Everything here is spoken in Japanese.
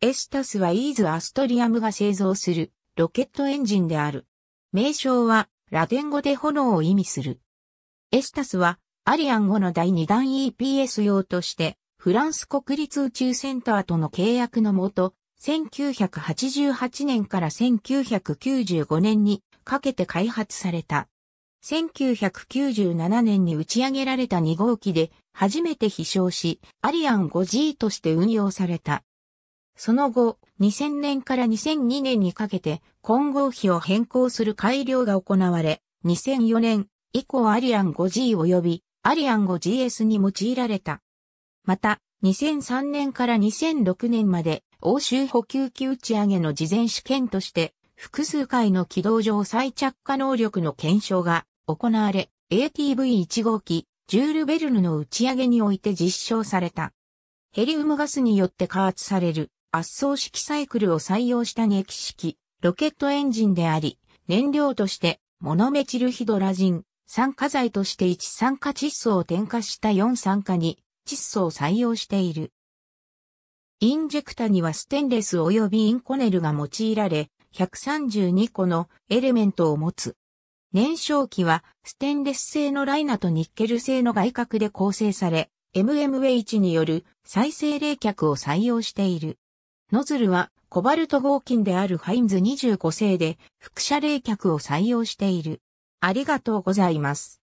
エスタスはイーズ・アストリアムが製造するロケットエンジンである。名称はラテン語で炎を意味する。エスタスはアリアン5の第2弾 EPS 用としてフランス国立宇宙センターとの契約のもと、1988年から1995年にかけて開発された。1997年に打ち上げられた2号機で初めて飛翔し、アリアン 5G として運用された。その後、2000年から2002年にかけて混合比を変更する改良が行われ、2004年以降アリアン 5G 及びアリアン 5GS に用いられた。また、2003年から2006年まで欧州補給機打ち上げの事前試験として、複数回の軌道上再着火能力の検証が行われ、ATV1 号機、ジュール・ベルヌの打ち上げにおいて実証された。ヘリウムガスによって加圧される圧送式サイクルを採用した劇式、ロケットエンジンであり、燃料として、モノメチルヒドラジン、酸化剤として1酸化窒素を添加した4酸化に窒素を採用している。インジェクタにはステンレス及びインコネルが用いられ、132個のエレメントを持つ。燃焼器はステンレス製のライナとニッケル製の外角で構成され、MMH による再生冷却を採用している。ノズルはコバルト合金であるハインズ25製で副車冷却を採用している。ありがとうございます。